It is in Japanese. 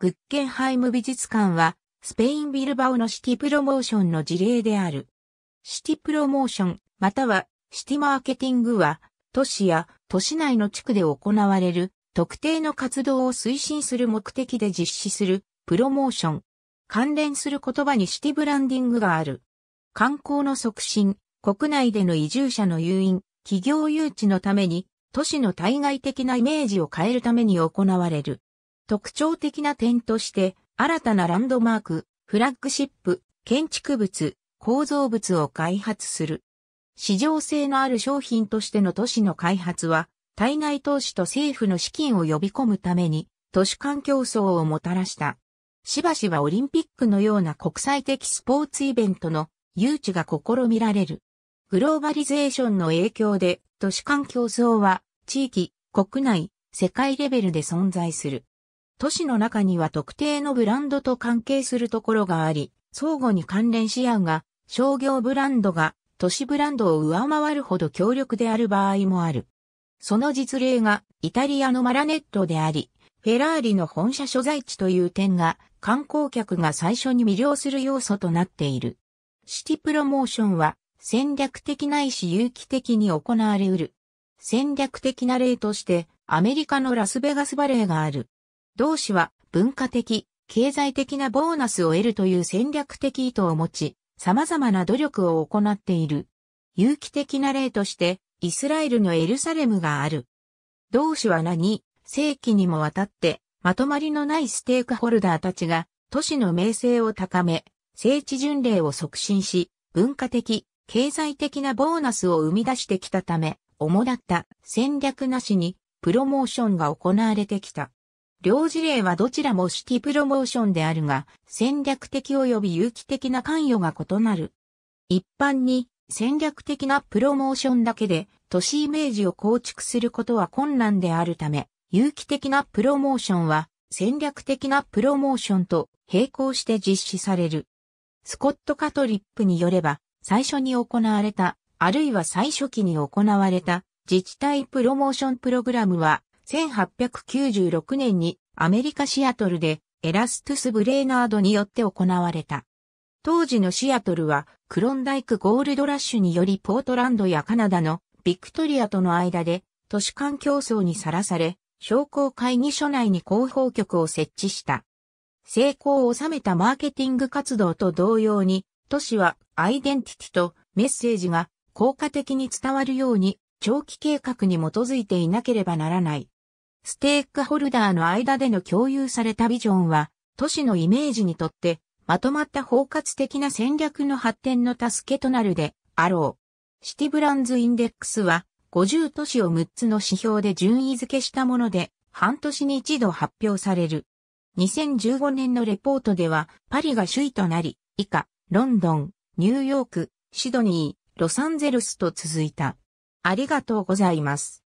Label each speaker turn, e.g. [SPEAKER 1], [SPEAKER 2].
[SPEAKER 1] グッケンハイム美術館は、スペインビルバオのシティプロモーションの事例である。シティプロモーション、またはシティマーケティングは、都市や都市内の地区で行われる特定の活動を推進する目的で実施するプロモーション。関連する言葉にシティブランディングがある。観光の促進、国内での移住者の誘引、企業誘致のために、都市の対外的なイメージを変えるために行われる。特徴的な点として、新たなランドマーク、フラッグシップ、建築物、構造物を開発する。市場性のある商品としての都市の開発は、対外投資と政府の資金を呼び込むために、都市間競争をもたらした。しばしばオリンピックのような国際的スポーツイベントの誘致が試みられる。グローバリゼーションの影響で、都市間競争は、地域、国内、世界レベルで存在する。都市の中には特定のブランドと関係するところがあり、相互に関連し合うが、商業ブランドが都市ブランドを上回るほど強力である場合もある。その実例がイタリアのマラネットであり、フェラーリの本社所在地という点が観光客が最初に魅了する要素となっている。シティプロモーションは戦略的ないし有機的に行われうる。戦略的な例としてアメリカのラスベガスバレーがある。同氏は文化的、経済的なボーナスを得るという戦略的意図を持ち、様々な努力を行っている。有機的な例として、イスラエルのエルサレムがある。同氏は何世紀にもわたって、まとまりのないステークホルダーたちが、都市の名声を高め、聖地巡礼を促進し、文化的、経済的なボーナスを生み出してきたため、主だった戦略なしにプロモーションが行われてきた。両事例はどちらもシティプロモーションであるが、戦略的及び有機的な関与が異なる。一般に戦略的なプロモーションだけで都市イメージを構築することは困難であるため、有機的なプロモーションは戦略的なプロモーションと並行して実施される。スコット・カトリップによれば、最初に行われた、あるいは最初期に行われた自治体プロモーションプログラムは1896年にアメリカシアトルでエラストゥス・ブレーナードによって行われた。当時のシアトルはクロンダイクゴールドラッシュによりポートランドやカナダのビクトリアとの間で都市間競争にさらされ、商工会議所内に広報局を設置した。成功を収めたマーケティング活動と同様に、都市はアイデンティティとメッセージが効果的に伝わるように長期計画に基づいていなければならない。ステークホルダーの間での共有されたビジョンは、都市のイメージにとって、まとまった包括的な戦略の発展の助けとなるで、あろう。シティブランズインデックスは、50都市を6つの指標で順位付けしたもので、半年に一度発表される。2015年のレポートでは、パリが首位となり、以下、ロンドン、ニューヨーク、シドニー、ロサンゼルスと続いた。ありがとうございます。